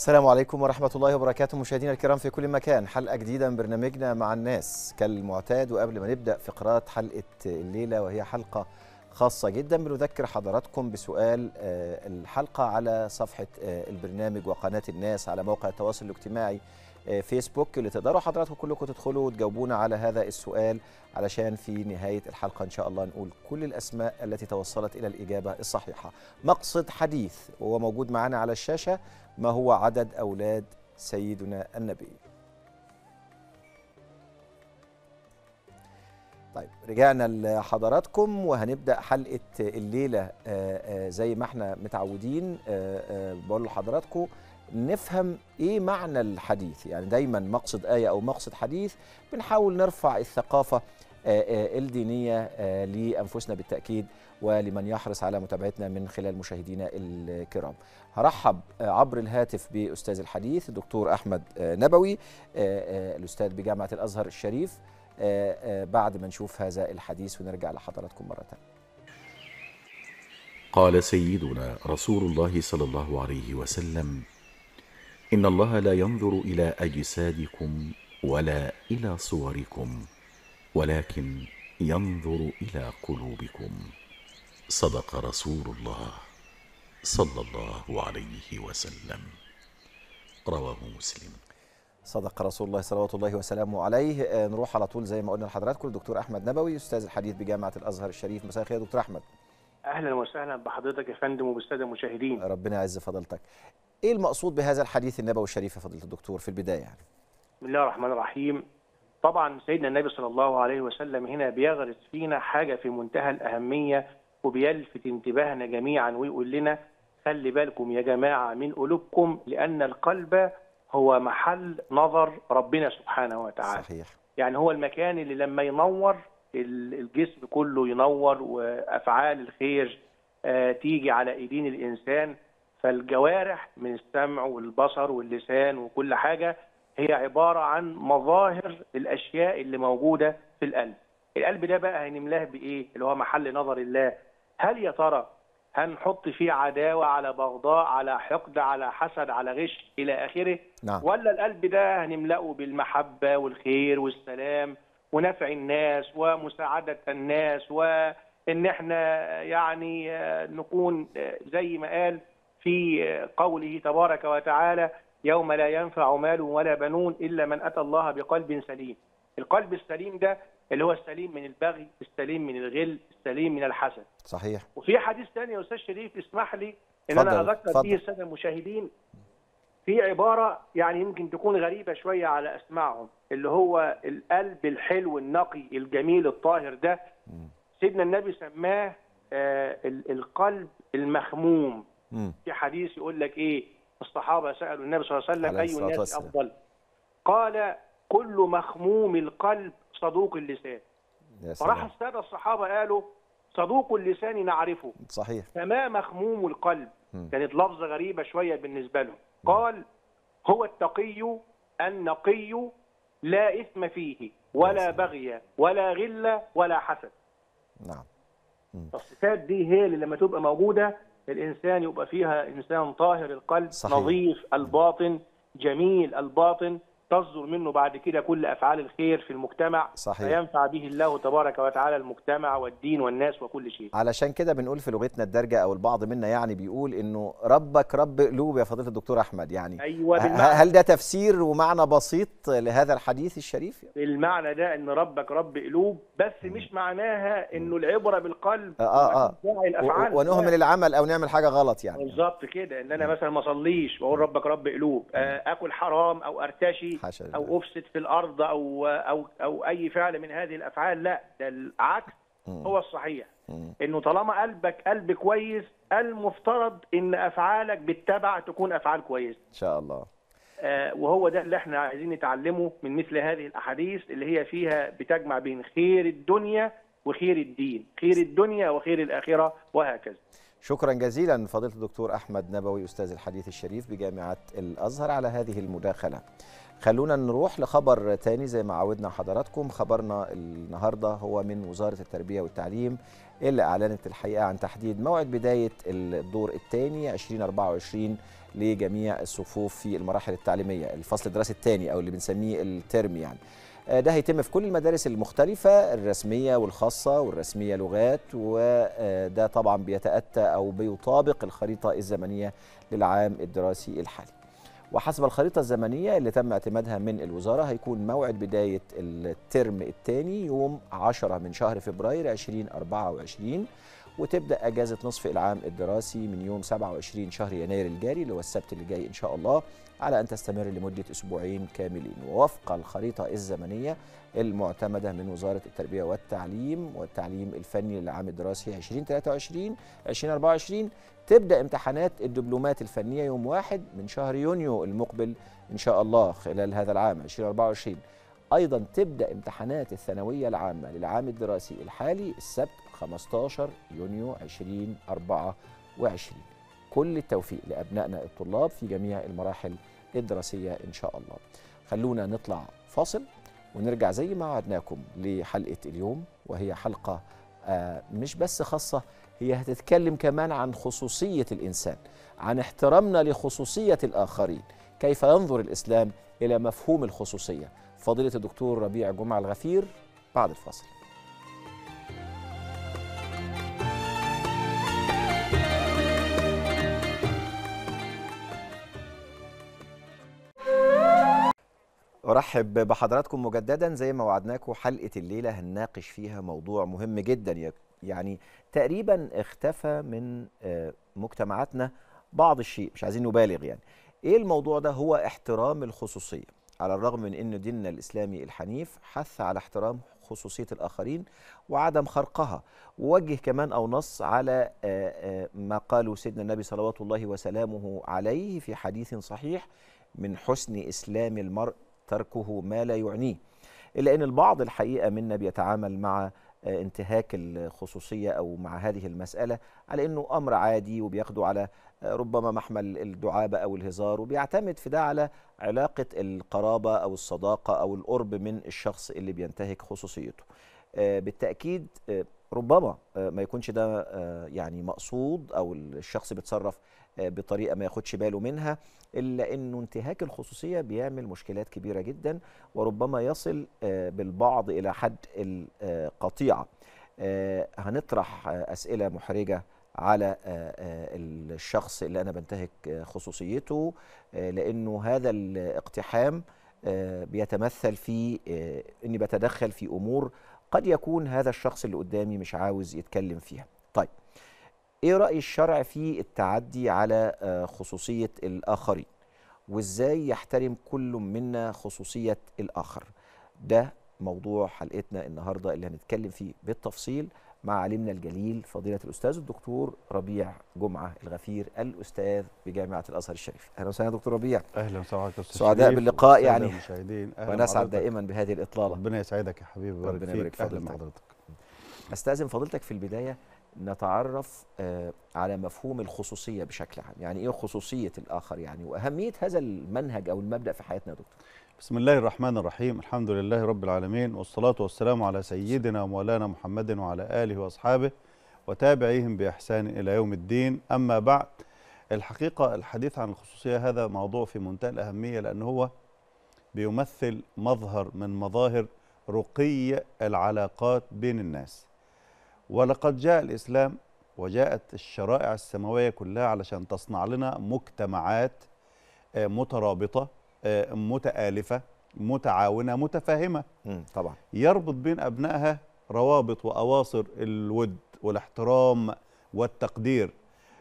السلام عليكم ورحمة الله وبركاته مشاهدينا الكرام في كل مكان حلقة جديدة من برنامجنا مع الناس كالمعتاد وقبل ما نبدأ فقرات حلقة الليلة وهي حلقة خاصة جدا بنذكر حضراتكم بسؤال آه، الحلقة على صفحة آه، البرنامج وقناة الناس على موقع التواصل الاجتماعي آه، فيسبوك اللي تقدروا حضراتكم كلكم تدخلوا وتجاوبونا على هذا السؤال علشان في نهاية الحلقة إن شاء الله نقول كل الأسماء التي توصلت إلى الإجابة الصحيحة مقصد حديث وهو موجود معنا على الشاشة ما هو عدد أولاد سيدنا النبي طيب رجعنا لحضراتكم وهنبدا حلقه الليله آه، آه، زي ما احنا متعودين آه، بقول لحضراتكم نفهم ايه معنى الحديث يعني دايما مقصد ايه او مقصد حديث بنحاول نرفع الثقافه آه، آه، الدينية آه، لأنفسنا بالتأكيد ولمن يحرص على متابعتنا من خلال مشاهدينا الكرام هرحب عبر الهاتف بأستاذ الحديث الدكتور أحمد نبوي الأستاذ بجامعة الأزهر الشريف بعد ما نشوف هذا الحديث ونرجع لحضراتكم مرة ثانيه. قال سيدنا رسول الله صلى الله عليه وسلم ان الله لا ينظر الى اجسادكم ولا الى صوركم ولكن ينظر إلى قلوبكم صدق رسول الله صلى الله عليه وسلم رواه مسلم صدق رسول الله صلوات الله وسلامه عليه آه، نروح على طول زي ما قلنا لحضراتكم الدكتور احمد نبوي استاذ الحديث بجامعه الازهر الشريف مساء الخير يا دكتور احمد اهلا وسهلا بحضرتك يا فندم وبالساده المشاهدين ربنا يعز فضلتك ايه المقصود بهذا الحديث النبوي الشريف يا فضيله الدكتور في البدايه يعني بسم الله الرحمن الرحيم طبعا سيدنا النبي صلى الله عليه وسلم هنا بيغرس فينا حاجه في منتهى الاهميه وبيلفت انتباهنا جميعا ويقول لنا خلي بالكم يا جماعه من قلوبكم لان القلب هو محل نظر ربنا سبحانه وتعالى صحيح. يعني هو المكان اللي لما ينور الجسم كله ينور وافعال الخير آه، تيجي على ايدين الانسان فالجوارح من السمع والبصر واللسان وكل حاجه هي عباره عن مظاهر الاشياء اللي موجوده في القلب القلب ده بقى هنملاه بايه اللي هو محل نظر الله هل يا ترى هنحط فيه عداوه على بغضاء على حقد على حسد على غش الى اخره نعم. ولا القلب ده هنملاه بالمحبه والخير والسلام ونفع الناس ومساعده الناس وان احنا يعني نكون زي ما قال في قوله تبارك وتعالى يوم لا ينفع مال ولا بنون إلا من أتى الله بقلب سليم القلب السليم ده اللي هو السليم من البغي السليم من الغل السليم من الحسد صحيح وفي حديث ثاني يا أستاذ شريف اسمح لي إن فضل. أنا أذكر فيه السادة المشاهدين في عبارة يعني يمكن تكون غريبة شوية على أسماعهم اللي هو القلب الحلو النقي الجميل الطاهر ده سيدنا النبي سماه آه القلب المخموم م. في حديث يقول لك إيه الصحابة سألوا النبي صلى الله عليه وسلم أي الناس والسلام. أفضل قال كل مخموم القلب صدوق اللسان فراح السادة الصحابة قالوا صدوق اللسان نعرفه صحيح فما مخموم القلب كانت لفظة غريبة شوية بالنسبة لهم قال هو التقي النقي لا إثم فيه ولا بغي ولا غلة ولا حسد نعم الصفات دي هي اللي لما تبقى موجودة الإنسان يبقى فيها إنسان طاهر القلب صحيح. نظيف الباطن جميل الباطن تصدر منه بعد كده كل افعال الخير في المجتمع صحيح. فينفع به الله تبارك وتعالى المجتمع والدين والناس وكل شيء علشان كده بنقول في لغتنا الدارجه او البعض منا يعني بيقول انه ربك رب قلوب يا فضيله الدكتور احمد يعني أيوة هل ده تفسير ومعنى بسيط لهذا الحديث الشريف المعنى ده ان ربك رب قلوب بس مش معناها انه العبره بالقلب اه اه, آه. الافعال ونهمل العمل او نعمل حاجه غلط يعني بالظبط كده ان انا مثلا ما اصليش واقول ربك رب قلوب آه، اكل حرام او ارتشي او افسد في الارض او او او اي فعل من هذه الافعال لا ده العكس هو الصحيح انه طالما قلبك قلب كويس المفترض ان افعالك بالتبع تكون افعال كويسه ان شاء الله آه وهو ده اللي احنا عايزين نتعلمه من مثل هذه الاحاديث اللي هي فيها بتجمع بين خير الدنيا وخير الدين خير الدنيا وخير الاخره وهكذا شكرا جزيلا فضيله الدكتور احمد نبوي استاذ الحديث الشريف بجامعه الازهر على هذه المداخله خلونا نروح لخبر تاني زي ما عودنا حضراتكم خبرنا النهارده هو من وزاره التربيه والتعليم اللي اعلنت الحقيقه عن تحديد موعد بدايه الدور الثاني 2024 لجميع الصفوف في المراحل التعليميه الفصل الدراسي الثاني او اللي بنسميه الترم يعني آه، ده هيتم في كل المدارس المختلفة الرسمية والخاصة والرسمية لغات وده آه، طبعا بيتأتى أو بيطابق الخريطة الزمنية للعام الدراسي الحالي وحسب الخريطة الزمنية اللي تم اعتمادها من الوزارة هيكون موعد بداية الترم الثاني يوم 10 من شهر فبراير 2024 وتبدا اجازه نصف العام الدراسي من يوم 27 شهر يناير الجاري اللي هو السبت اللي جاي ان شاء الله على ان تستمر لمده اسبوعين كاملين ووفق الخريطه الزمنيه المعتمده من وزاره التربيه والتعليم والتعليم الفني للعام الدراسي 2023 2024 تبدا امتحانات الدبلومات الفنيه يوم واحد من شهر يونيو المقبل ان شاء الله خلال هذا العام 2024 ايضا تبدا امتحانات الثانويه العامه للعام الدراسي الحالي السبت 15 يونيو 2024 كل التوفيق لابنائنا الطلاب في جميع المراحل الدراسيه ان شاء الله خلونا نطلع فاصل ونرجع زي ما وعدناكم لحلقه اليوم وهي حلقه آه، مش بس خاصة هي هتتكلم كمان عن خصوصية الإنسان عن احترامنا لخصوصية الآخرين كيف ينظر الإسلام إلى مفهوم الخصوصية فضيلة الدكتور ربيع جمعة الغفير بعد الفاصل ارحب بحضراتكم مجددا زي ما وعدناكم حلقه الليله هنناقش فيها موضوع مهم جدا يعني تقريبا اختفى من آه، مجتمعاتنا بعض الشيء مش عايزين نبالغ يعني ايه الموضوع ده هو احترام الخصوصيه على الرغم من ان ديننا الاسلامي الحنيف حث على احترام خصوصيه الاخرين وعدم خرقها ووجه كمان او نص على آه، آه، ما قاله سيدنا النبي صلوات الله وسلامه عليه في حديث صحيح من حسن اسلام المرء تركه ما لا يعنيه إلا أن البعض الحقيقة منا بيتعامل مع آه، انتهاك الخصوصية أو مع هذه المسألة على أنه أمر عادي وبياخده على آه، ربما محمل الدعابة أو الهزار وبيعتمد في ده على علاقة القرابة أو الصداقة أو القرب من الشخص اللي بينتهك خصوصيته آه، بالتأكيد ربما ما يكونش ده يعني مقصود أو الشخص بيتصرف آه، بطريقه ما ياخدش باله منها الا انه انتهاك الخصوصيه بيعمل مشكلات كبيره جدا وربما يصل آه، بالبعض الى حد القطيعه آه، هنطرح اسئله محرجه على الشخص اللي انا بنتهك خصوصيته لانه هذا الاقتحام بيتمثل في اني بتدخل في امور قد يكون هذا الشخص اللي قدامي مش عاوز يتكلم فيها ايه راي الشرع في التعدي على آه، خصوصيه الاخرين وازاي يحترم كل منا خصوصيه الاخر ده موضوع حلقتنا النهارده اللي هنتكلم فيه بالتفصيل مع عالمنا الجليل فضيله الاستاذ الدكتور ربيع جمعه الغفير الاستاذ بجامعه الازهر الشريف اهلا وسهلا يا دكتور ربيع اهلا وسهلا استاذ سعداء باللقاء يعني ونسعد دائما بهذه الاطلاله ربنا يسعدك يا حبيبي ربنا يبارك فيك اهلا بحضرتك استاذن فضيلتك في البدايه نتعرف آه، على مفهوم الخصوصيه بشكل عام يعني ايه خصوصيه الاخر يعني واهميه هذا المنهج او المبدا في حياتنا يا دكتور بسم الله الرحمن الرحيم الحمد لله رب العالمين والصلاه والسلام على سيدنا ومولانا محمد وعلى اله واصحابه وتابعيهم باحسان الى يوم الدين اما بعد الحقيقه الحديث عن الخصوصيه هذا موضوع في منتهى الاهميه لان هو بيمثل مظهر من مظاهر رقي العلاقات بين الناس ولقد جاء الإسلام وجاءت الشرائع السماوية كلها علشان تصنع لنا مجتمعات آه، مترابطة آه، متآلفة متعاونة متفاهمة طبعا يربط بين أبنائها روابط وأواصر الود والاحترام والتقدير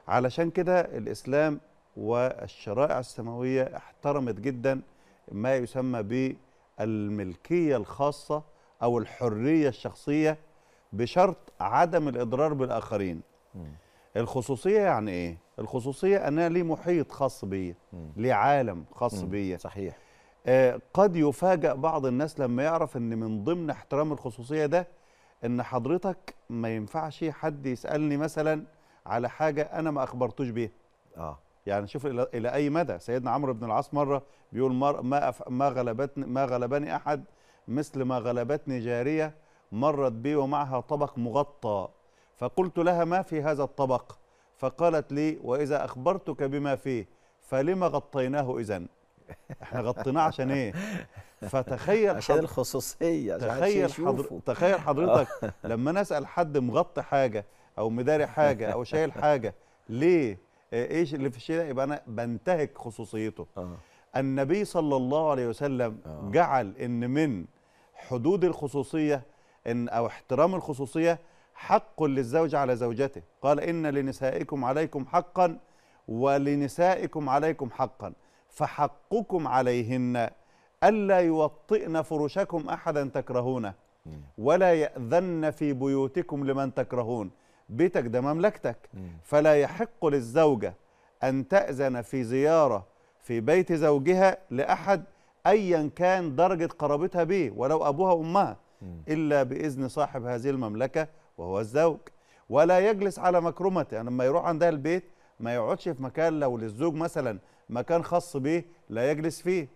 علشان كده الإسلام والشرائع السماوية احترمت جدا ما يسمى بالملكية الخاصة أو الحرية الشخصية بشرط عدم الاضرار بالاخرين م. الخصوصيه يعني ايه الخصوصيه ان انا لي محيط خاص بيا لي عالم خاص بيا صحيح آه قد يفاجئ بعض الناس لما يعرف ان من ضمن احترام الخصوصيه ده ان حضرتك ما ينفعش حد يسالني مثلا على حاجه انا ما اخبرتوش بيها اه يعني شوف الى, إلى اي مدى سيدنا عمرو بن العاص مره بيقول ما ما غلبتني ما غلبني احد مثل ما غلبتني جاريه مرت بي ومعها طبق مغطى فقلت لها ما في هذا الطبق فقالت لي وإذا أخبرتك بما فيه فلما غطيناه إذا احنا غطيناه عشان ايه فتخيل عشان حضر... الخصوصيه عشان تخيل حضر... تخيل حضرتك آه. لما نسال حد مغطي حاجه او مداري حاجه او شايل حاجه ليه آه، ايش اللي في الشيء ده يبقى انا بنتهك خصوصيته آه. النبي صلى الله عليه وسلم جعل ان من حدود الخصوصيه إن أو احترام الخصوصية حق للزوج على زوجته قال إن لنسائكم عليكم حقا ولنسائكم عليكم حقا فحقكم عليهن ألا يوطئن فرشكم أحدا تكرهونه ولا يأذن في بيوتكم لمن تكرهون بيتك ده مملكتك فلا يحق للزوجة أن تأذن في زيارة في بيت زوجها لأحد أيا كان درجة قرابتها به ولو أبوها وأمها إلا بإذن صاحب هذه المملكة وهو الزوج ولا يجلس على مكرمته يعني لما يروح عندها البيت ما يقعدش في مكان لو للزوج مثلا مكان خاص به لا يجلس فيه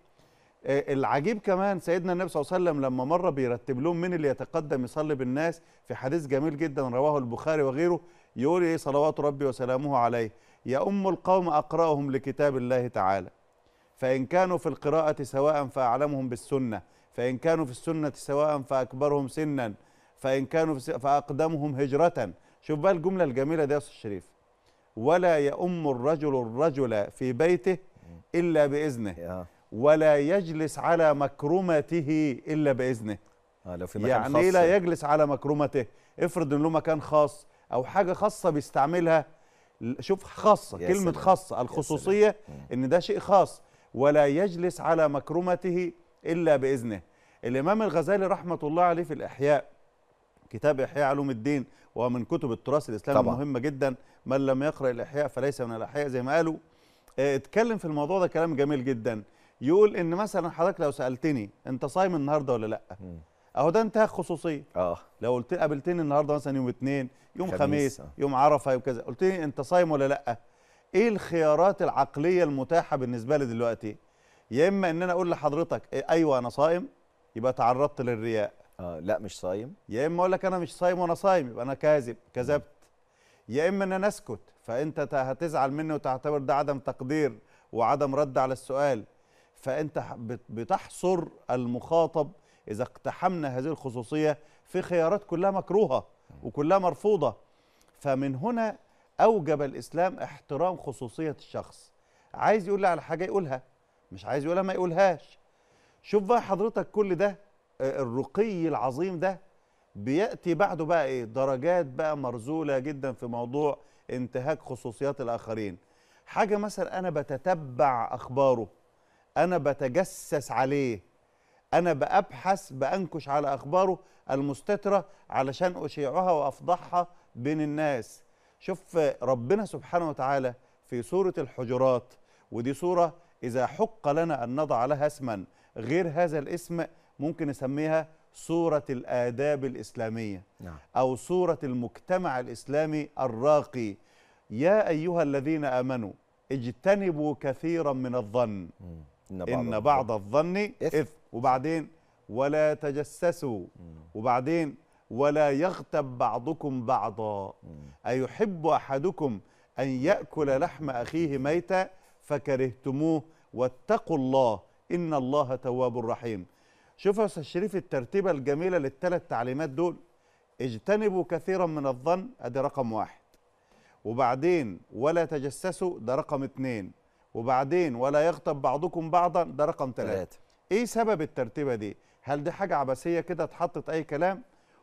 آه، العجيب كمان سيدنا النبي صلى الله عليه وسلم لما مر بيرتب لهم مين اللي يتقدم يصلي بالناس في حديث جميل جدا رواه البخاري وغيره يقول ايه صلوات ربي وسلامه عليه يا أم القوم أقرأهم لكتاب الله تعالى فإن كانوا في القراءة سواء فأعلمهم بالسنة فإن كانوا في السنة سواء فأكبرهم سنا فإن كانوا فأقدمهم هجرة شوف بقى الجملة الجميلة دي يا أستاذ الشريف ولا يؤم الرجل الرجل في بيته إلا بإذنه ولا يجلس على مكرمته إلا بإذنه آه، لو في مكان يعني إيه لا يجلس على مكرمته افرض ان له مكان خاص او حاجه خاصه بيستعملها شوف خاصه كلمه خاصه الخصوصيه ان ده شيء خاص ولا يجلس على مكرمته إلا بإذنه الإمام الغزالي رحمة الله عليه في الإحياء كتاب إحياء علوم الدين وهو من كتب التراث الإسلامي طبعا. المهمة جدا من لم يقرأ الإحياء فليس من الأحياء زي ما قالوا آه، اتكلم في الموضوع ده كلام جميل جدا يقول إن مثلا حضرتك لو سألتني أنت صايم النهاردة ولا لأ اهو ده انتهى خصوصيه اه لو قلت قابلتني النهارده مثلا يوم اثنين يوم خميس, خميس آه. يوم عرفه يوم كذا قلت لي انت صايم ولا لا ايه الخيارات العقليه المتاحه بالنسبه لي دلوقتي يا اما ان انا اقول لحضرتك إيه، ايوه انا صائم يبقى تعرضت للرياء اه لا مش صايم يا اما اقول لك انا مش صايم وانا صايم يبقى انا كاذب كذبت يا اما ان انا اسكت فانت هتزعل مني وتعتبر ده عدم تقدير وعدم رد على السؤال فانت بتحصر المخاطب اذا اقتحمنا هذه الخصوصيه في خيارات كلها مكروهه وكلها مرفوضه فمن هنا اوجب الاسلام احترام خصوصيه الشخص عايز يقول لي على حاجه يقولها مش عايز يقولها ما يقولهاش شوف بقى حضرتك كل ده آه، الرقي العظيم ده بياتي بعده بقى ايه درجات بقى مرزوله جدا في موضوع انتهاك خصوصيات الاخرين حاجه مثلا انا بتتبع اخباره انا بتجسس عليه انا بابحث بانكش على اخباره المستتره علشان اشيعها وافضحها بين الناس شوف آه، ربنا سبحانه وتعالى في سوره الحجرات ودي سوره إذا حق لنا أن نضع لها اسما غير هذا الاسم ممكن نسميها صورة الآداب الإسلامية نعم. أو صورة المجتمع الإسلامي الراقي يا أيها الذين آمنوا اجتنبوا كثيرا من الظن إن بعض, إن بعض الظن إثم وبعدين ولا تجسسوا وبعدين ولا يغتب بعضكم بعضا أيحب أحدكم أن يأكل لحم أخيه ميتا فكرهتموه واتقوا الله إن الله تواب رحيم شوف يا أستاذ شريف الترتيبة الجميلة للثلاث تعليمات دول اجتنبوا كثيرا من الظن أدي رقم واحد وبعدين ولا تجسسوا ده رقم اتنين وبعدين ولا يغتب بعضكم بعضا ده رقم ثلاثة ايه سبب الترتيبة دي هل دي حاجة عبثية كده اتحطت اي كلام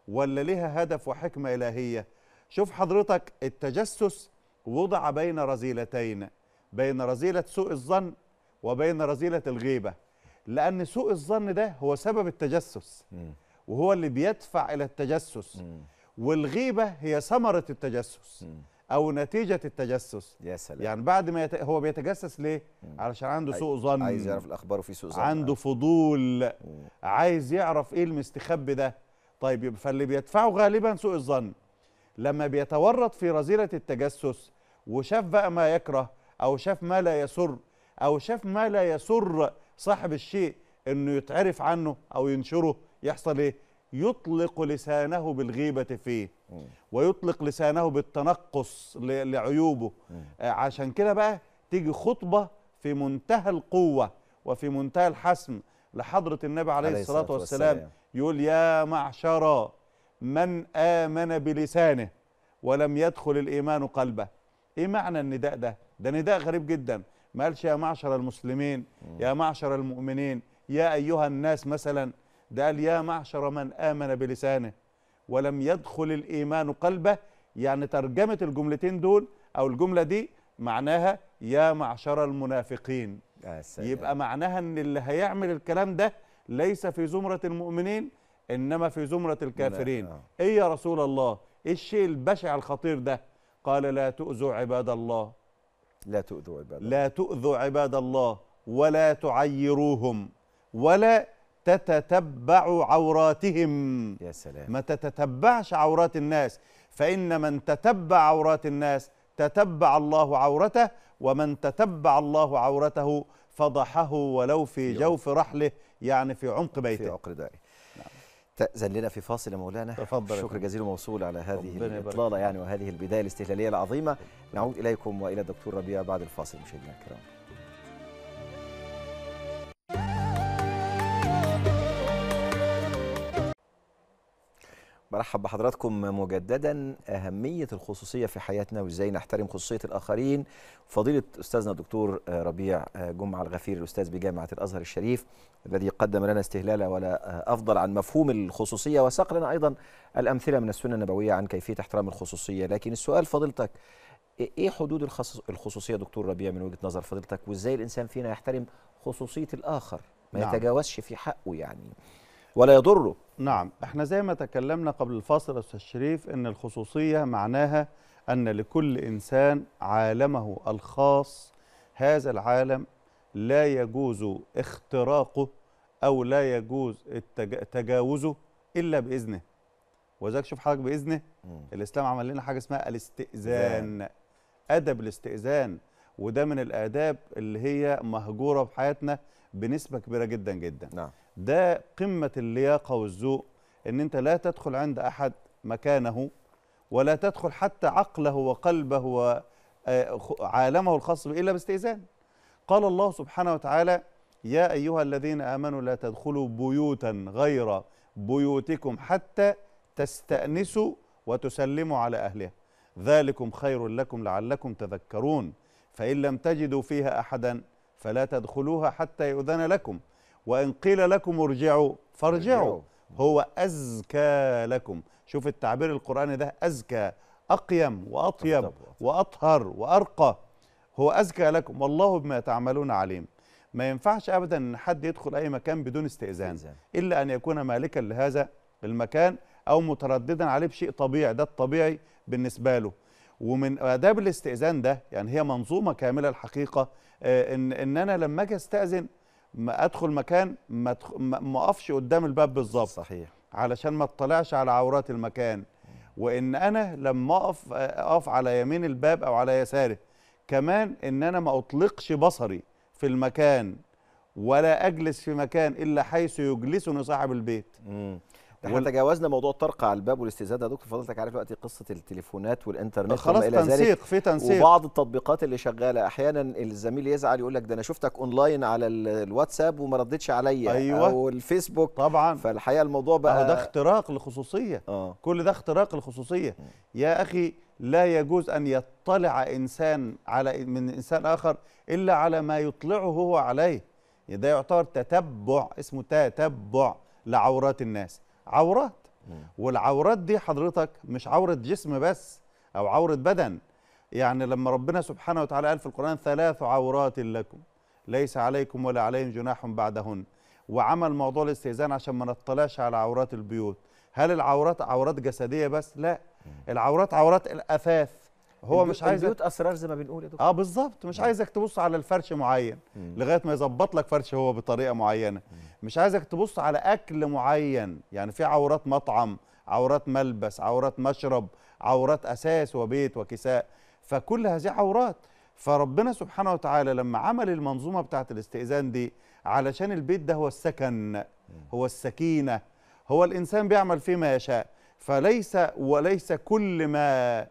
ولا ليها هدف وحكمة الهية شوف حضرتك التجسس وضع بين رذيلتين بين رذيلة سوء الظن وبين رذيلة الغيبة لأن سوء الظن ده هو سبب التجسس وهو اللي بيدفع إلى التجسس والغيبة هي ثمرة التجسس او نتيجه التجسس يا سلام يعني بعد ما يت... هو بيتجسس ليه مم. علشان عنده سوء ظن عايز يعرف الاخبار وفي سوء ظن عنده فضول مم. عايز يعرف ايه المستخبي ده طيب فاللي بيدفعه غالبا سوء الظن لما بيتورط في رذيله التجسس وشاف بقى ما يكره أو شاف ما لا يسر أو شاف ما لا يسر صاحب الشيء أنه يتعرف عنه أو ينشره يحصل إيه؟ يطلق لسانه بالغيبة فيه ويطلق لسانه بالتنقص لعيوبه آه، عشان كده بقى تيجي خطبة في منتهى القوة وفي منتهى الحسم لحضرة النبي عليه, الصلاة والسلام, والسلام يقول يا معشر من آمن بلسانه ولم يدخل الإيمان قلبه إيه معنى النداء ده؟ ده نداء غريب جدا ما قالش يا معشر المسلمين يا معشر المؤمنين يا أيها الناس مثلا ده قال يا معشر من آمن بلسانه ولم يدخل الإيمان قلبه يعني ترجمة الجملتين دول أو الجملة دي معناها يا معشر المنافقين يبقى معناها أن اللي هيعمل الكلام ده ليس في زمرة المؤمنين إنما في زمرة الكافرين آه. إيه يا رسول الله إيه الشيء البشع الخطير ده قال لا تؤذوا عباد الله لا تؤذوا عباد الله لا تؤذوا عباد الله ولا تعيروهم ولا تتتبعوا عوراتهم يا سلام ما تتتبعش عورات الناس فإن من تتبع عورات الناس تتبع الله عورته ومن تتبع الله عورته فضحه ولو في جوف رحله يعني في عمق بيته في عقر دائره تأذن لنا في فاصل يا مولانا تفضل شكر جزيل موصول على هذه الإطلالة يعني وهذه البداية الاستهلالية العظيمة نعود إليكم وإلى الدكتور ربيع بعد الفاصل مشاهدينا الكرام برحب بحضراتكم مجددا أهمية الخصوصية في حياتنا وإزاي نحترم خصوصية الآخرين فضيلة أستاذنا الدكتور آه، ربيع آه، جمعة الغفير الأستاذ بجامعة الأزهر الشريف الذي قدم لنا استهلال ولا آه، أفضل عن مفهوم الخصوصية وساق لنا أيضا الأمثلة من السنة النبوية عن كيفية احترام الخصوصية لكن السؤال فضيلتك إيه, إيه حدود الخصوصية دكتور ربيع من وجهة نظر فضيلتك وإزاي الإنسان فينا يحترم خصوصية الآخر ما نعم. يتجاوزش في حقه يعني ولا يضره نعم احنا زي ما تكلمنا قبل الفاصل استاذ شريف ان الخصوصيه معناها ان لكل انسان عالمه الخاص هذا العالم لا يجوز اختراقه او لا يجوز تجاوزه الا باذنه وذاك شوف حضرتك باذنه الاسلام عمل لنا حاجه اسمها الاستئذان ادب الاستئذان وده من الاداب اللي هي مهجوره في حياتنا بنسبه كبيره جدا جدا نعم ده قمة اللياقة والذوق ان انت لا تدخل عند احد مكانه ولا تدخل حتى عقله وقلبه وعالمه آه، الخاص به الا باستئذان قال الله سبحانه وتعالى يا ايها الذين امنوا لا تدخلوا بيوتا غير بيوتكم حتى تستأنسوا وتسلموا على أهلها ذلكم خير لكم لعلكم تذكرون فإن لم تجدوا فيها أحدا فلا تدخلوها حتى يؤذن لكم وإن قيل لكم ارجعوا فارجعوا هو أزكى لكم شوف التعبير القرآني ده أزكى أقيم وأطيب وأطهر وأرقى هو أزكى لكم والله بما تعملون عليم ما ينفعش أبدا أن حد يدخل أي مكان بدون استئذان إلا أن يكون مالكا لهذا المكان أو مترددا عليه بشيء طبيعي ده الطبيعي بالنسبة له ومن آداب الاستئذان ده يعني هي منظومة كاملة الحقيقة آه، إن, إن أنا لما أجي أستأذن ما ادخل مكان ما اقفش قدام الباب بالظبط صحيح علشان ما اطلعش على عورات المكان وان انا لما اقف اقف على يمين الباب او على يساره كمان ان انا ما اطلقش بصري في المكان ولا اجلس في مكان الا حيث يجلسني صاحب البيت مم. احنا تجاوزنا موضوع الطرق على الباب والاستزاده يا دكتور فضلتك عارف دلوقتي قصه التليفونات والانترنت خلاص إلى تنسيق ذلك في تنسيق وبعض التطبيقات اللي شغاله احيانا الزميل يزعل يقول لك ده انا شفتك اونلاين على الواتساب وما ردتش عليا أيوة. او الفيسبوك طبعا فالحقيقه الموضوع بقى ده اختراق للخصوصيه آه. كل ده اختراق للخصوصيه يا اخي لا يجوز ان يطلع انسان على من انسان اخر الا على ما يطلعه هو عليه ده يعتبر تتبع اسمه تتبع لعورات الناس عورات والعورات دي حضرتك مش عورة جسم بس أو عورة بدن يعني لما ربنا سبحانه وتعالى قال في القرآن ثلاث عورات لكم ليس عليكم ولا عليهم جناح بعدهن وعمل موضوع الاستئذان عشان ما نطلعش على عورات البيوت هل العورات عورات جسدية بس؟ لا العورات عورات الأثاث هو مش عايز البيوت اسرار زي ما بنقول يا دكتور اه بالظبط مش عايزك تبص على الفرش معين لغايه ما يظبط لك فرش هو بطريقه معينه مش عايزك تبص على اكل معين يعني في عورات مطعم عورات ملبس عورات مشرب عورات اساس وبيت وكساء فكل هذه عورات فربنا سبحانه وتعالى لما عمل المنظومه بتاعه الاستئذان دي علشان البيت ده هو السكن هو السكينه هو الانسان بيعمل فيه ما يشاء فليس وليس كل ما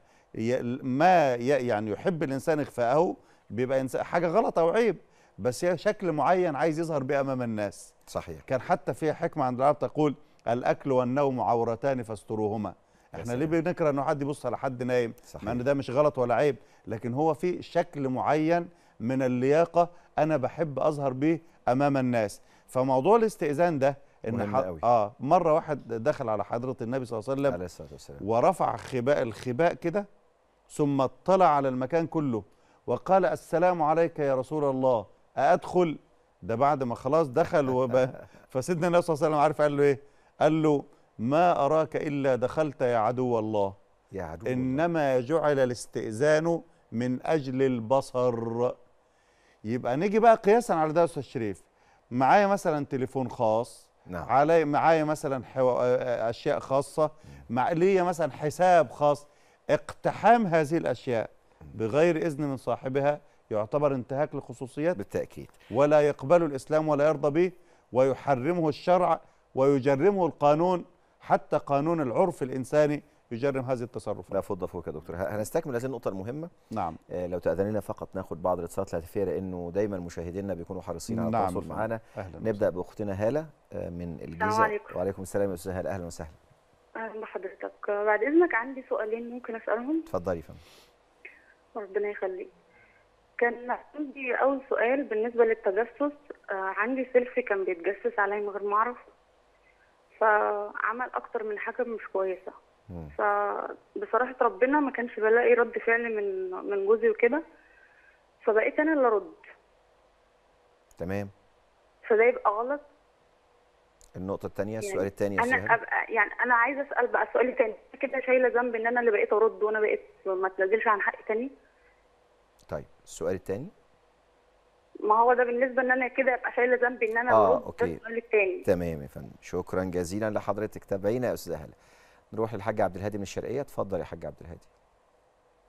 ما يعني يحب الانسان اخفاءه بيبقى إنسان حاجه غلط او عيب بس هي شكل معين عايز يظهر بيه امام الناس صحيح كان حتى فيها حكمه عند العرب تقول الاكل والنوم عورتان فاستروهما احنا ليه بنكره انه حد يبص على حد نايم صحيح. مع ان ده مش غلط ولا عيب لكن هو في شكل معين من اللياقه انا بحب اظهر بيه امام الناس فموضوع الاستئذان ده ان مهم حد... قوي. اه مره واحد دخل على حضره النبي صلى الله عليه وسلم عليه الصلاه والسلام ورفع خباء الخباء كده ثم اطلع على المكان كله وقال السلام عليك يا رسول الله أأدخل ده بعد ما خلاص دخل وب... فسيدنا النبي صلى الله عليه وسلم عارف قال له إيه قال له ما أراك إلا دخلت يا عدو الله يا عدو إنما الله. جعل الاستئذان من أجل البصر يبقى نيجي بقى قياسا على ده أستاذ شريف معايا مثلا تليفون خاص نعم علي معايا مثلا حو... اشياء خاصه مع ليا مثلا حساب خاص اقتحام هذه الأشياء بغير إذن من صاحبها يعتبر انتهاك لخصوصيات بالتأكيد ولا يقبله الإسلام ولا يرضى به ويحرمه الشرع ويجرمه القانون حتى قانون العرف الإنساني يجرم هذه التصرفات لا فضة فوق يا دكتور هنستكمل هذه النقطه المهمه نعم آه لو تاذن فقط ناخد بعض الاتصالات الهاتفيه لانه دايما مشاهدينا بيكونوا حريصين على نعم. التواصل معانا نبدا باختنا هاله آه، من الجيزه السلام عليكم وعليكم السلام يا استاذ هاله اهلا وسهلا اهلا بحضرتك بعد اذنك عندي سؤالين ممكن اسالهم اتفضلي يا فندم ربنا يخليك كان عندي اول سؤال بالنسبه للتجسس آه، عندي سيلفي كان بيتجسس عليا من غير ما اعرف فعمل اكتر من حاجه مش كويسه فبصراحه ربنا ما كانش بلاقي رد فعل من من جوزي وكده فبقيت انا اللي ارد تمام فده يبقى غلط النقطة الثانية السؤال يعني الثاني أنا أبقى يعني أنا عايزة أسأل بقى سؤال تاني كده شايلة ذنب إن أنا اللي بقيت أرد وأنا بقيت ما تنزلش عن حقي تاني طيب السؤال الثاني ما هو ده بالنسبه ان انا كده ابقى شايله ذنب ان انا آه، ارد اه اوكي تمام يا فندم شكرا جزيلا لحضرتك تابعينا يا استاذه هلا نروح للحاج عبد الهادي من الشرقيه اتفضل يا حاج عبد الهادي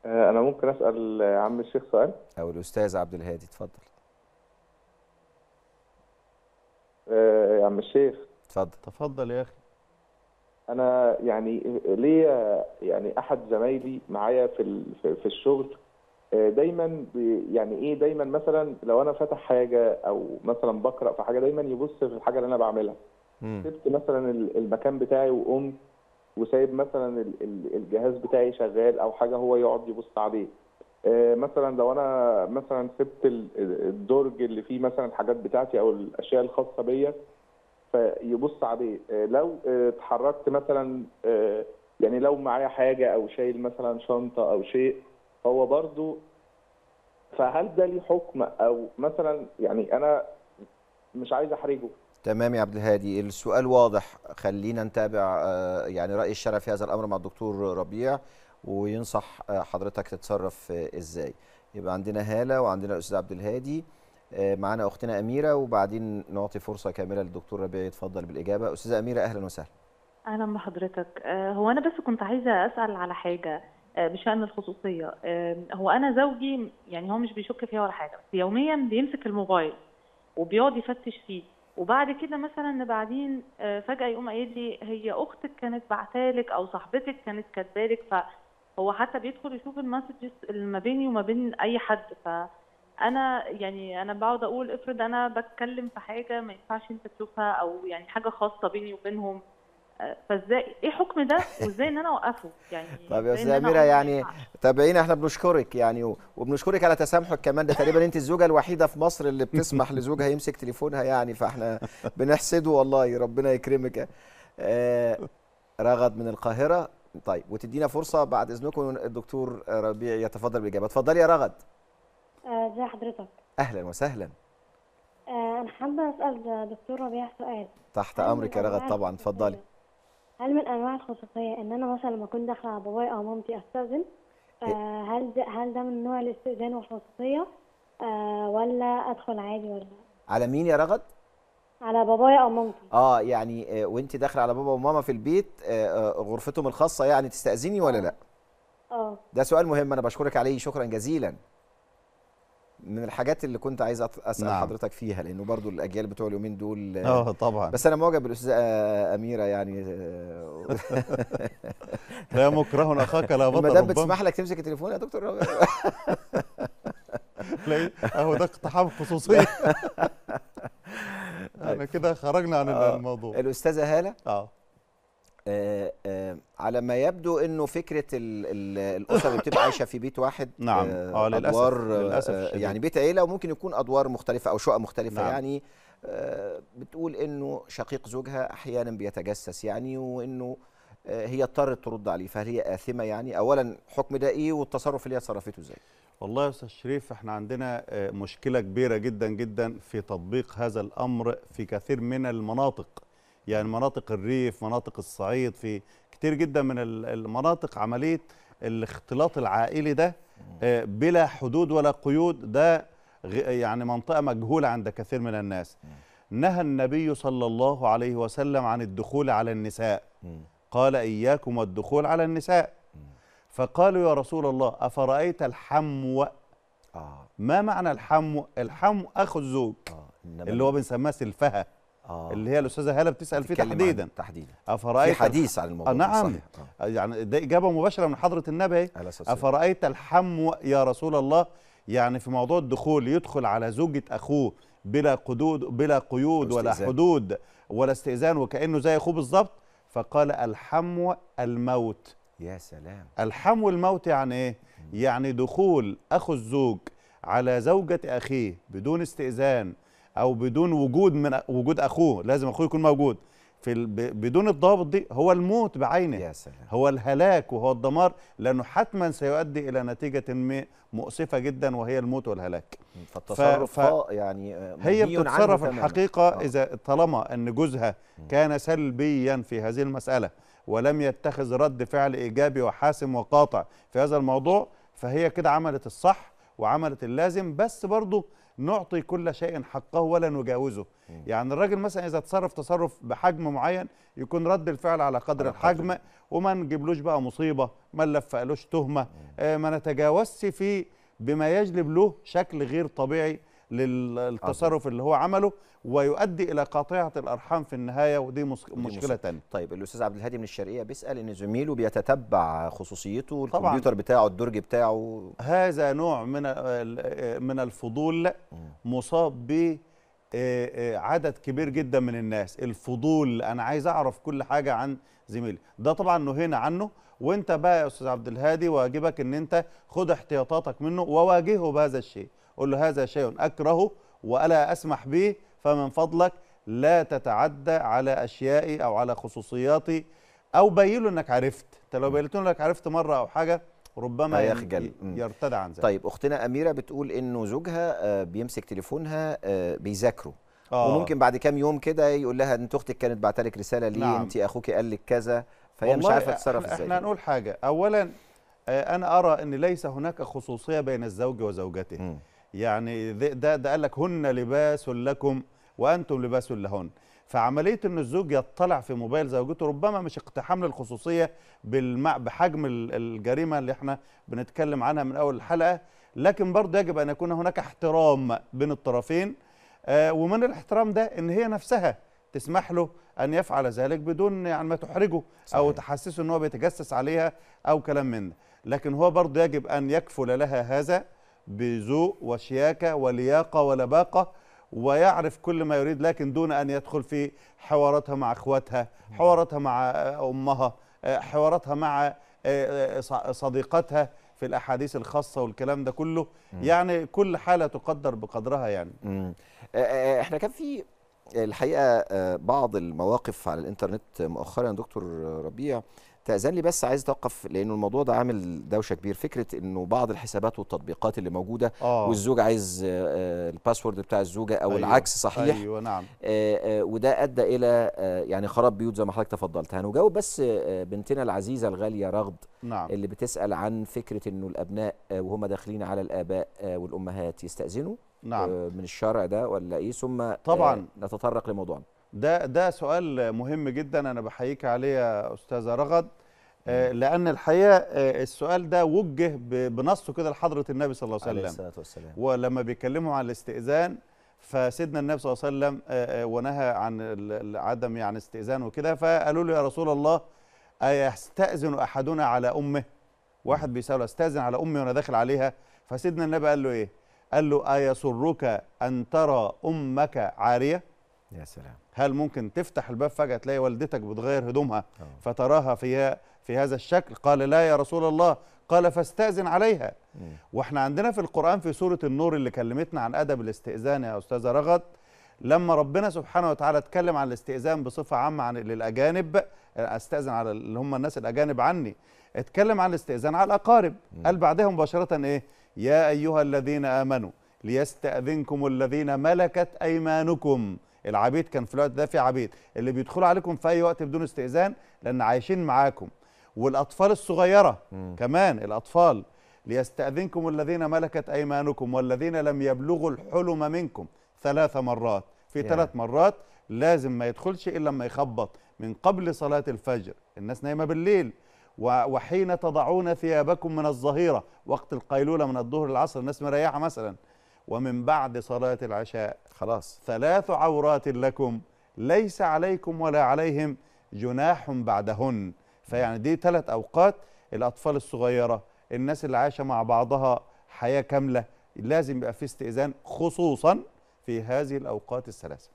آه، انا ممكن اسال عم الشيخ سؤال او الاستاذ عبد الهادي اتفضل آه، يا عم الشيخ اتفضل تفضل يا اخي انا يعني ليا يعني احد زمايلي معايا في في الشغل آه، دايما يعني ايه دايما مثلا لو انا فاتح حاجه او مثلا بقرا في حاجه دايما يبص في الحاجه اللي انا بعملها سبت مثلا المكان بتاعي وقمت وسايب مثلا الجهاز بتاعي شغال او حاجه هو يقعد يبص عليه آه، مثلا لو انا مثلا سبت الدرج اللي فيه مثلا الحاجات بتاعتي او الاشياء الخاصه بيا فيبص عليه آه، لو آه، اتحركت مثلا آه، يعني لو معايا حاجه او شايل مثلا شنطه او شيء هو برضو فهل ده ليه حكم او مثلا يعني انا مش عايز احرجه تمام يا عبد الهادي السؤال واضح خلينا نتابع يعني راي الشارع في هذا الامر مع الدكتور ربيع وينصح حضرتك تتصرف ازاي يبقى عندنا هاله وعندنا الاستاذ عبد الهادي آه، معانا اختنا اميره وبعدين نعطي فرصه كامله للدكتور ربيع يتفضل بالاجابه استاذه اميره اهلا وسهلا اهلا بحضرتك آه، هو انا بس كنت عايزه اسال على حاجه آه، بشان الخصوصيه هو انا زوجي يعني هو مش بيشك فيها ولا حاجه بس يوميا بيمسك الموبايل وبيقعد يفتش فيه وبعد كده مثلا بعدين فجاه يقوم قايل لي هي اختك كانت بعتالك او صاحبتك كانت كاتبالك فهو حتى بيدخل يشوف المسجز اللي ما بيني وما بين اي حد ف انا يعني انا بقعد اقول افرض انا بتكلم في حاجه ما ينفعش انت تشوفها او يعني حاجه خاصه بيني وبينهم آه، فازاي ايه حكم ده وازاي ان انا اوقفه يعني طب يا استاذه اميره يعني تابعينا إيه، احنا بنشكرك يعني وبنشكرك على تسامحك كمان ده تقريبا انت الزوجه الوحيده في مصر اللي بتسمح لزوجها يمسك تليفونها يعني فاحنا بنحسده والله ربنا يكرمك آه، رغد من القاهره طيب وتدينا فرصه بعد اذنكم الدكتور ربيع يتفضل بالاجابه اتفضلي يا رغد آه، ازي حضرتك اهلا وسهلا آه، انا حابه اسال دكتور ربيع سؤال تحت امرك يا رغد طبعا اتفضلي هل من انواع الخصوصيه ان انا مثلا لما اكون داخله على بابايا او مامتي استاذن آه، إيه؟ هل ده هل ده من نوع الاستئذان والخصوصيه ولا ادخل عادي ولا على مين يا رغد على بابايا او مامتي اه يعني وانت داخله على بابا وماما في البيت غرفتهم الخاصه يعني تستاذني ولا لا اه ده سؤال مهم انا بشكرك عليه شكرا جزيلا من الحاجات اللي كنت عايز اسال نعم. حضرتك فيها لانه برضو الاجيال بتوع اليومين دول اه طبعا بس انا معجب بالاستاذه اميره يعني لا مكره اخاك لا بطل ما بتسمح لك تمسك التليفون يا دكتور اهو ده اقتحام خصوصيه انا كده خرجنا عن آه، الموضوع الاستاذه هاله اه آه، آه، على ما يبدو انه فكره الاسر اللي بتبقى عايشه في بيت واحد نعم آه،, اه للاسف ادوار للاسف شديد. يعني بيت عيله وممكن يكون ادوار مختلفه او شقق مختلفه نعم. يعني بتقول انه شقيق زوجها احيانا بيتجسس يعني وانه هي اضطرت ترد عليه فهل هي اثمه يعني اولا حكم ده ايه والتصرف اللي هي صرفته ازاي والله يا استاذ شريف احنا عندنا مشكله كبيره جدا جدا في تطبيق هذا الامر في كثير من المناطق يعني مناطق الريف مناطق الصعيد في كتير جدا من المناطق عمليه الاختلاط العائلي ده آه، بلا حدود ولا قيود ده يعني منطقه مجهوله عند كثير من الناس نهى النبي صلى الله عليه وسلم عن الدخول على النساء قال اياكم والدخول على النساء فقالوا يا رسول الله افرايت الحمو آه. ما معنى الحمو الحمو اخو الزوج آه، اللي هو بنسماه سلفها آه. اللي هي الاستاذه هاله بتسال فيه تحديدا تحديدا افرايت في حديث عن الموضوع آه نعم صحيح. آه. آه. يعني ده اجابه مباشره من حضره النبي إيه؟ افرايت الحم يا رسول الله يعني في موضوع الدخول يدخل على زوجة أخوه بلا قدود بلا قيود ولا حدود ولا استئذان وكأنه زي أخوه بالظبط فقال الحمو الموت يا سلام الحمو الموت يعني إيه؟ يعني دخول أخو الزوج على زوجة أخيه بدون استئذان او بدون وجود من وجود اخوه لازم اخوه يكون موجود في ال... بدون الضوابط دي هو الموت بعينه يا سلام. هو الهلاك وهو الدمار لانه حتما سيؤدي الى نتيجه مؤسفه جدا وهي الموت والهلاك فالتصرف ف... ف... يعني آه، هي بتتصرف الحقيقه آه. اذا طالما ان جوزها كان سلبيا في هذه المساله ولم يتخذ رد فعل ايجابي وحاسم وقاطع في هذا الموضوع فهي كده عملت الصح وعملت اللازم بس برضه نعطي كل شيء حقه ولا نجاوزه مم. يعني الراجل مثلا اذا تصرف تصرف بحجم معين يكون رد الفعل على قدر على الحجم وما نجيبلوش بقى مصيبه ما نلفقلوش تهمه آه ما نتجاوزش فيه بما يجلب له شكل غير طبيعي للتصرف اللي هو عمله ويؤدي الى قاطعه الارحام في النهايه ودي مشكله ثانيه طيب الاستاذ عبد الهادي من الشرقيه بيسال ان زميله بيتتبع خصوصيته طبعا الكمبيوتر بتاعه الدرج بتاعه هذا نوع من من الفضول مصاب ب عدد كبير جدا من الناس الفضول انا عايز اعرف كل حاجه عن زميلي ده طبعا نهينا عنه وانت بقى يا استاذ عبد الهادي واجبك ان انت خد احتياطاتك منه وواجهه بهذا الشيء قل له هذا شيء أكرهه وألا أسمح به فمن فضلك لا تتعدى على أشيائي أو على خصوصياتي أو بين له أنك عرفت أنت لو بينت له أنك عرفت مرة أو حاجة ربما يخجل يرتدع عن ذلك طيب أختنا أميرة بتقول إنه زوجها آه، بيمسك تليفونها آه، بيذاكره آه. وممكن بعد كام يوم كده يقول لها انت اختك كانت بعت لك رساله ليه نعم. انت اخوك قال لك كذا فهي مش عارفه تتصرف ازاي احنا هنقول حاجه اولا آه، انا ارى ان ليس هناك خصوصيه بين الزوج وزوجته م. يعني ده ده قال لك هن لباس لكم وانتم لباس لهن فعمليه ان الزوج يطلع في موبايل زوجته ربما مش اقتحام للخصوصيه بحجم الجريمه اللي احنا بنتكلم عنها من اول الحلقه لكن برضه يجب ان يكون هناك احترام بين الطرفين آه، ومن الاحترام ده ان هي نفسها تسمح له ان يفعل ذلك بدون يعني ما تحرجه صحيح. او تحسسه ان هو بيتجسس عليها او كلام من ده لكن هو برضه يجب ان يكفل لها هذا بذوق وشياكه ولياقه ولباقه ويعرف كل ما يريد لكن دون ان يدخل في حواراتها مع اخواتها، حواراتها مع امها، حواراتها مع آه، آه، صديقتها في الاحاديث الخاصه والكلام ده كله، يعني كل حاله تقدر بقدرها يعني. آه، احنا كان في الحقيقه بعض المواقف على الانترنت مؤخرا دكتور ربيع تأذن لي بس عايز اتوقف لانه الموضوع ده عامل دوشه كبير فكره انه بعض الحسابات والتطبيقات اللي موجوده آه. والزوج عايز آه، آه، الباسورد بتاع الزوجه او أيوة. العكس صحيح ايوه نعم آه، وده ادى الى يعني خراب بيوت زي ما حضرتك تفضلت هنجاوب بس بنتنا العزيزه الغاليه رغد نعم. اللي بتسال عن فكره انه الابناء وهم داخلين على الاباء والامهات يستاذنوا نعم. من الشرع ده ولا ايه ثم طبعا نتطرق لموضوعنا ده ده سؤال مهم جدا انا بحييك عليه يا استاذه رغد آه، لان الحقيقه آه، السؤال ده وجه بنصه كده لحضره النبي صلى الله عليه وسلم عليه الصلاه والسلام ولما بيكلموا عن الاستئذان فسيدنا النبي صلى الله عليه وسلم آه، ونهى عن عدم يعني استئذان وكده فقالوا له يا رسول الله أيستأذن أحدنا على أمه واحد بيسأله استأذن على أمي وأنا داخل عليها فسيدنا النبي قال له إيه قال له أيسرك أن ترى أمك عارية يا سلام هل ممكن تفتح الباب فجأة تلاقي والدتك بتغير هدومها أوه. فتراها فيها في هذا الشكل قال لا يا رسول الله قال فاستأذن عليها واحنا عندنا في القرآن في سورة النور اللي كلمتنا عن أدب الاستئذان يا أستاذة رغد لما ربنا سبحانه وتعالى اتكلم عن الاستئذان بصفة عامة عن للأجانب استأذن على اللي هم الناس الأجانب عني اتكلم عن الاستئذان على الأقارب قال بعدها مباشرة إيه يا أيها الذين آمنوا ليستأذنكم الذين ملكت أيمانكم العبيد كان في الوقت ده في عبيد اللي بيدخلوا عليكم في أي وقت بدون استئذان لأن عايشين معاكم والاطفال الصغيره مم. كمان الاطفال ليستاذنكم الذين ملكت ايمانكم والذين لم يبلغوا الحلم منكم ثلاث مرات في ثلاث مرات لازم ما يدخلش الا لما يخبط من قبل صلاه الفجر الناس نايمه بالليل وحين تضعون ثيابكم من الظهيره وقت القيلوله من الظهر للعصر الناس مريحه مثلا ومن بعد صلاه العشاء خلاص ثلاث عورات لكم ليس عليكم ولا عليهم جناح بعدهن فيعني دي ثلاث اوقات الاطفال الصغيره الناس اللي عايشه مع بعضها حياه كامله لازم يبقى في استئذان خصوصا في هذه الاوقات الثلاثه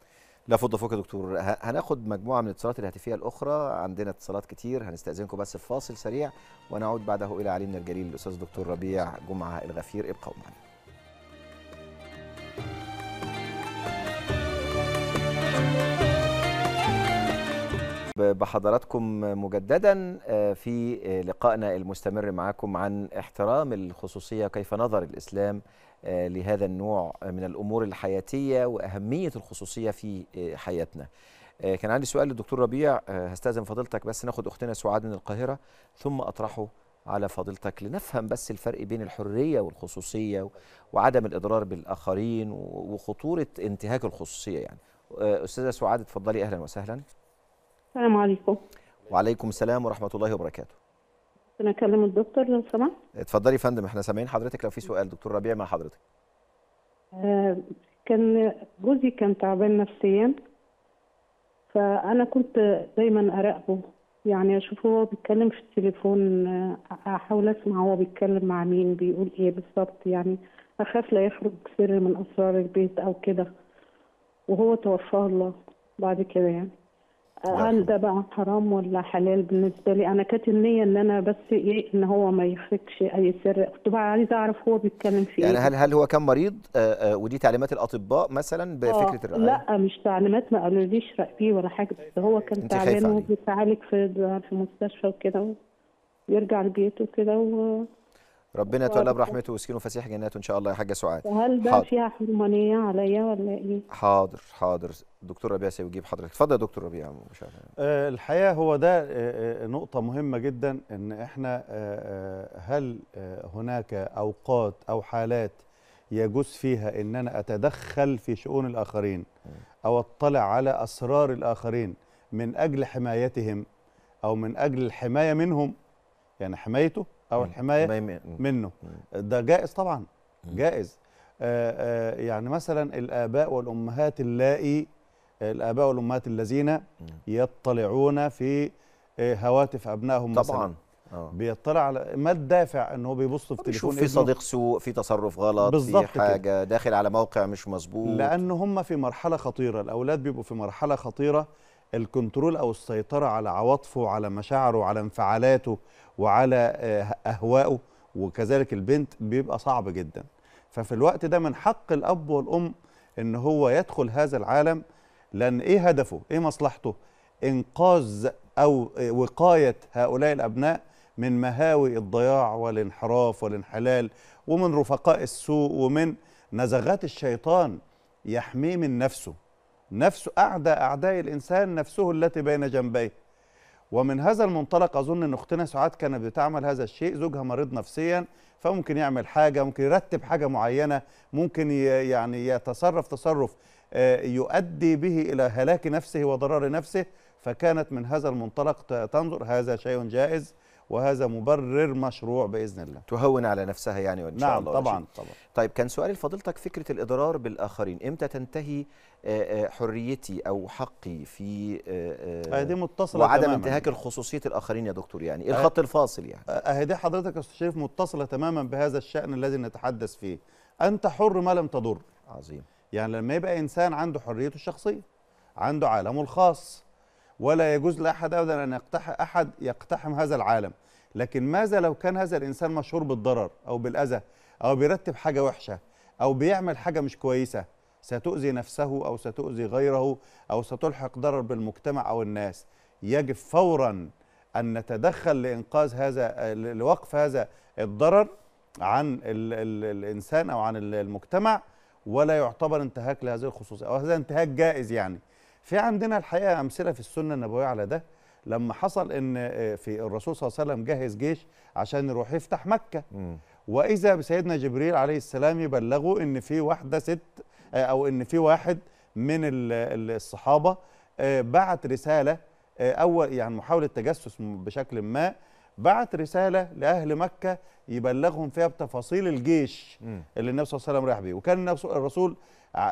لا فض فوق يا دكتور هناخد مجموعه من الاتصالات الهاتفيه الاخرى عندنا اتصالات كتير هنستاذنكم بس في فاصل سريع ونعود بعده الى علي من الجليل الاستاذ دكتور ربيع جمعه الغفير ابقوا معنا بحضراتكم مجددا آه، في لقائنا المستمر معكم عن احترام الخصوصية كيف نظر الإسلام آه، لهذا النوع من الأمور الحياتية وأهمية الخصوصية في آه، حياتنا كان عندي سؤال للدكتور ربيع هستأذن فضيلتك بس ناخد أختنا سعاد من القاهرة ثم أطرحه على فضيلتك لنفهم بس الفرق بين الحرية والخصوصية وعدم الإضرار بالآخرين وخطورة انتهاك الخصوصية يعني أستاذة سعاد اتفضلي أهلا وسهلا السلام عليكم وعليكم السلام ورحمه الله وبركاته انا اكلم الدكتور لو سمحت اتفضلي يا فندم احنا سامعين حضرتك لو في سؤال دكتور ربيع مع حضرتك آه كان جوزي كان تعبان نفسيا فانا كنت دايما اراقبه يعني اشوف هو بيتكلم في التليفون آه، احاول اسمع هو بيتكلم مع مين بيقول ايه بالظبط يعني اخاف لا يخرج سر من اسرار البيت او كده وهو توفاه الله بعد كده يعني آه، هل ده بقى حرام ولا حلال بالنسبه لي انا كانت النيه ان انا بس ايه ان هو ما يخفكش اي سر كنت بقى عايزه اعرف هو بيتكلم في يعني إيه. هل هل هو كان مريض آآ آه، آآ آه، ودي تعليمات الاطباء مثلا بفكره الرعايه لا مش تعليمات ما قالوليش رأيه ولا حاجه بس هو كان تعبان وبيتعالج في في مستشفى وكده ويرجع لبيته كده و ربنا يتولى برحمته ويسكنه فسيح جناته ان شاء الله يا حاجه سعاد وهل ده حاضر. فيها حرمانيه عليا ولا ايه حاضر حاضر دكتور ربيع سيجيب حضرتك اتفضل يا دكتور ربيع مش عارف. آه، الحقيقه هو ده آه، آه، نقطه مهمه جدا ان احنا هل هناك اوقات او حالات يجوز فيها ان انا اتدخل في شؤون الاخرين او اطلع على اسرار الاخرين من اجل حمايتهم او من اجل الحمايه منهم يعني حمايته او الحمايه منه ده جائز طبعا جائز آه، آه، يعني مثلا الاباء والامهات اللائي الاباء والامهات الذين يطلعون في آه، هواتف ابنائهم طبعا مثلا. بيطلع على ما الدافع ان هو بيبص في تليفون في صديق سوء في تصرف غلط في حاجه كده. داخل على موقع مش مظبوط لان هم في مرحله خطيره الاولاد بيبقوا في مرحله خطيره الكنترول او السيطره على عواطفه وعلى مشاعره وعلى انفعالاته وعلى آه، اهوائه وكذلك البنت بيبقى صعب جدا ففي الوقت ده من حق الاب والام ان هو يدخل هذا العالم لان ايه هدفه ايه مصلحته انقاذ او آه، وقايه هؤلاء الابناء من مهاوي الضياع والانحراف والانحلال ومن رفقاء السوء ومن نزغات الشيطان يحميه من نفسه نفس أعدى أعداء الإنسان نفسه التي بين جنبيه ومن هذا المنطلق أظن أن أختنا سعاد كانت بتعمل هذا الشيء زوجها مريض نفسيا فممكن يعمل حاجة ممكن يرتب حاجة معينة ممكن يعني يتصرف تصرف آه، يؤدي به إلى هلاك نفسه وضرر نفسه فكانت من هذا المنطلق تنظر هذا شيء جائز وهذا مبرر مشروع باذن الله تهون على نفسها يعني وان شاء نعم، الله طبعا رجل. طبعا طيب كان سؤالي لفضيلتك فكره الاضرار بالاخرين امتى تنتهي آه، آه، حريتي او حقي في آه، دي متصله وعدم تماماً. انتهاك الخصوصيه الاخرين يا دكتور يعني ايه الخط الفاصل يعني اهدي حضرتك يا استاذ شريف متصله تماما بهذا الشان الذي نتحدث فيه انت حر ما لم تضر عظيم يعني لما يبقى انسان عنده حريته الشخصيه عنده عالمه الخاص ولا يجوز لأحد أبدا أن يقتحم أحد يقتحم هذا العالم لكن ماذا لو كان هذا الإنسان مشهور بالضرر أو بالأذى أو بيرتب حاجة وحشة أو بيعمل حاجة مش كويسة ستؤذي نفسه أو ستؤذي غيره أو ستلحق ضرر بالمجتمع أو الناس يجب فورا أن نتدخل لإنقاذ هذا لوقف هذا الضرر عن الـ الـ الإنسان أو عن المجتمع ولا يعتبر انتهاك لهذه الخصوصية أو هذا انتهاك جائز يعني في عندنا الحقيقه امثله في السنه النبويه على ده لما حصل ان آه، في الرسول صلى الله عليه وسلم جهز جيش عشان يروح يفتح مكه م. واذا بسيدنا جبريل عليه السلام يبلغه ان في واحده ست آه، او ان في واحد من الصحابه آه، بعت رساله اول يعني محاوله تجسس بشكل ما بعت رساله لاهل مكه يبلغهم فيها بتفاصيل الجيش اللي النبي صلى الله عليه وسلم رايح بيه وكان الرسول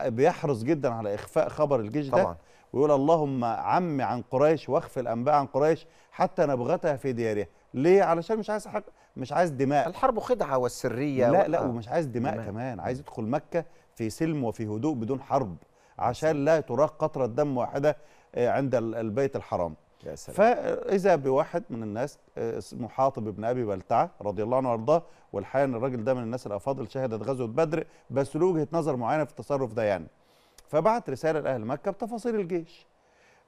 بيحرص جدا على اخفاء خبر الجيش طبعا. ده ويقول اللهم عم عن قريش واخف الانباء عن قريش حتى نبغتها في ديارها ليه علشان مش عايز حق مش عايز دماء الحرب خدعه والسريه لا لا آه. ومش عايز دماء كمان, كمان. عايز يدخل مكه في سلم وفي هدوء بدون حرب عشان لا تراق قطره دم واحده آه، عند البيت الحرام يا سلام. فاذا بواحد من الناس آه، اسمه حاطب بن ابي بلتعه رضي الله عنه وارضاه والحقيقه ان الراجل ده من الناس الافاضل شهدت غزوه بدر بس له وجهه نظر معينه في التصرف ده يعني فبعت رساله لاهل مكه بتفاصيل الجيش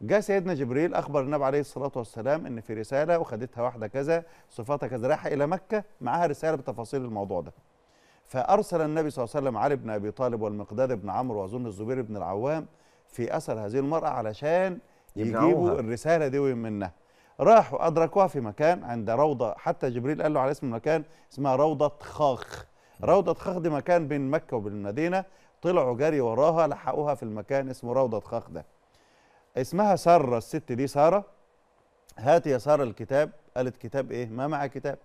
جاء سيدنا جبريل اخبر النبي عليه الصلاه والسلام ان في رساله وخدتها واحده كذا صفاتها كذا رايحه الى مكه معاها رساله بتفاصيل الموضوع ده فارسل النبي صلى الله عليه وسلم علي بن ابي طالب والمقداد بن عمرو واظن الزبير بن العوام في اثر هذه المراه علشان يجيبوا الرساله دي منها راحوا ادركوها في مكان عند روضه حتى جبريل قال له على اسم المكان اسمها روضه خاخ روضه خاخ دي مكان بين مكه وبين المدينه طلعوا جري وراها لحقوها في المكان اسمه روضة خاخ ده اسمها سارة الست دي سارة هات يا سارة الكتاب قالت كتاب ايه ما مع كتاب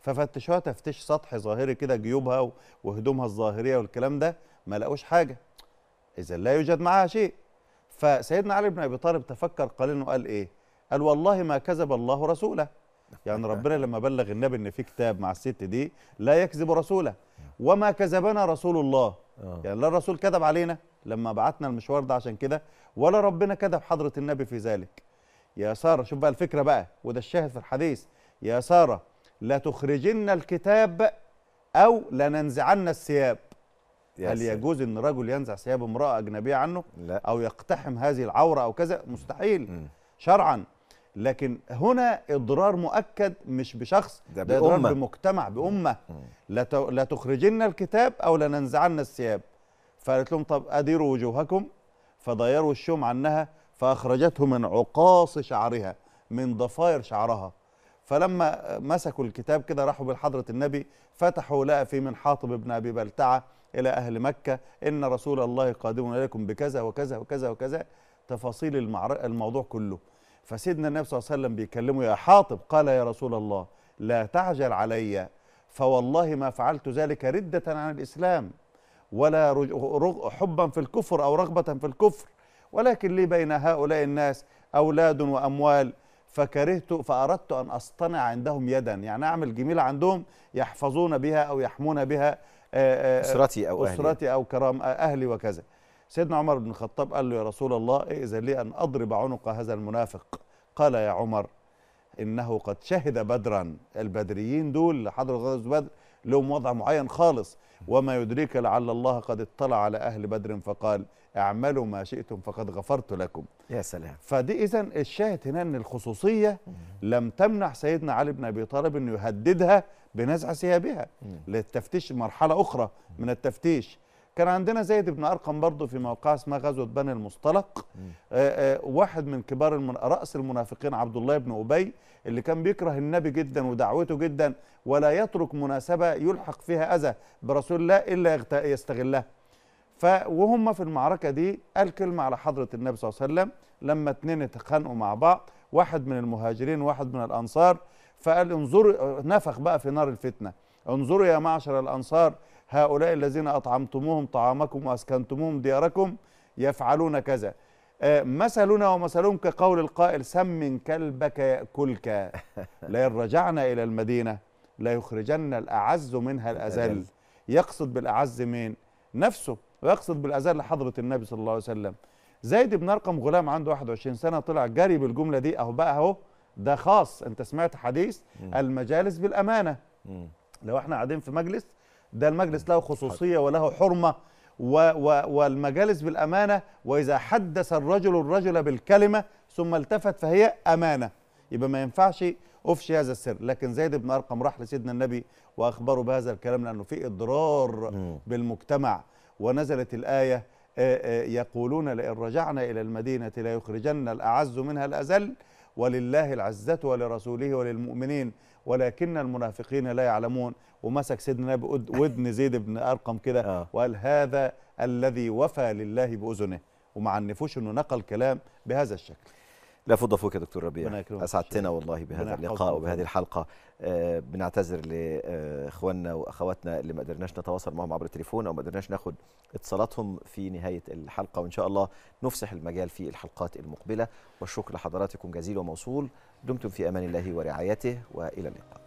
ففتشوها تفتيش سطحي ظاهري كده جيوبها وهدومها الظاهريه والكلام ده ما لقوش حاجه اذا لا يوجد معها شيء فسيدنا علي بن ابي طالب تفكر قليلا وقال ايه قال والله ما كذب الله رسوله يعني ربنا لما بلغ النبي ان في كتاب مع الست دي لا يكذب رسوله وما كذبنا رسول الله آه. يعني لا الرسول كذب علينا لما بعتنا المشوار ده عشان كده ولا ربنا كذب حضره النبي في ذلك يا ساره شوف بقى الفكره بقى وده الشاهد في الحديث يا ساره لا تخرجن الكتاب او لننزعن الثياب هل يجوز ان رجل ينزع ثياب امراه اجنبيه عنه لا. او يقتحم هذه العوره او كذا مستحيل م. شرعا لكن هنا اضرار مؤكد مش بشخص ده, ده اضرار بمجتمع بامه لا لا تخرجن الكتاب او لننزعن الثياب فقالت لهم طب اديروا وجوهكم فضيروا الشوم عنها فاخرجته من عقاص شعرها من ضفائر شعرها فلما مسكوا الكتاب كده راحوا بالحضرة النبي فتحوا لقى في من حاطب بن أبي بلتعة إلى أهل مكة إن رسول الله قادم إليكم بكذا وكذا وكذا وكذا تفاصيل الموضوع كله فسيدنا النبي صلى الله عليه وسلم بيكلمه يا حاطب قال يا رسول الله لا تعجل علي فوالله ما فعلت ذلك ردة عن الإسلام ولا حبا في الكفر أو رغبة في الكفر ولكن لي بين هؤلاء الناس أولاد وأموال فكرهت فأردت أن أصطنع عندهم يدا يعني أعمل جميلة عندهم يحفظون بها أو يحمون بها آه، آه، أسرتي أو أهلي أسرتي أو كرام آه، أهلي وكذا سيدنا عمر بن الخطاب قال له يا رسول الله ائذن لي أن أضرب عنق هذا المنافق قال يا عمر إنه قد شهد بدرا البدريين دول حضر غزوة بدر لهم وضع معين خالص وما يدريك لعل الله قد اطلع على أهل بدر فقال اعملوا ما شئتم فقد غفرت لكم يا سلام فدي إذا الشاهد هنا أن الخصوصية لم تمنع سيدنا علي بن أبي طالب أنه يهددها بنزع ثيابها للتفتيش مرحلة أخرى من التفتيش كان عندنا زيد بن ارقم برضه في موقعه اسمها غزوه بني المصطلق آآ آآ آه، آه، واحد من كبار المن... راس المنافقين عبد الله بن ابي اللي كان بيكره النبي جدا ودعوته جدا ولا يترك مناسبه يلحق فيها اذى برسول الله الا يغت... يستغلها فوهم في المعركه دي قال كلمه على حضره النبي صلى الله عليه وسلم لما اتنين اتخانقوا مع بعض واحد من المهاجرين وواحد من الانصار فقال انظروا نفخ بقى في نار الفتنه انظروا يا معشر الانصار هؤلاء الذين أطعمتموهم طعامكم وأسكنتموهم دياركم يفعلون كذا آه، مثلنا ومثلهم كقول القائل سم كلبك يأكلك لئن رجعنا إلى المدينة ليخرجن الأعز منها الأذل يقصد بالأعز مين نفسه ويقصد بالأذل حضرة النبي صلى الله عليه وسلم زيد بن أرقم غلام عنده 21 سنة طلع جري بالجملة دي أهو بقى أهو ده خاص أنت سمعت حديث المجالس بالأمانة لو احنا قاعدين في مجلس ده المجلس له خصوصيه وله حرمه و و والمجالس بالامانه واذا حدث الرجل الرجل بالكلمه ثم التفت فهي امانه يبقى ما ينفعش افشي هذا السر لكن زيد بن ارقم راح لسيدنا النبي واخبره بهذا الكلام لانه في اضرار بالمجتمع ونزلت الايه يقولون لئن رجعنا الى المدينه ليخرجن الاعز منها الاذل ولله العزة ولرسوله وللمؤمنين ولكن المنافقين لا يعلمون ومسك سيدنا ودن زيد بن أرقم كده آه. وقال هذا الذي وفى لله بأذنه ومعنفوش أنه نقل كلام بهذا الشكل لا فضة فوق يا دكتور ربيع اسعدتنا والله بهذا اللقاء وبهذه الحلقه آه، بنعتذر لاخواننا واخواتنا اللي ما قدرناش نتواصل معهم عبر التليفون او ما قدرناش ناخد اتصالاتهم في نهايه الحلقه وان شاء الله نفسح المجال في الحلقات المقبله والشكر لحضراتكم جزيل وموصول دمتم في امان الله ورعايته والى اللقاء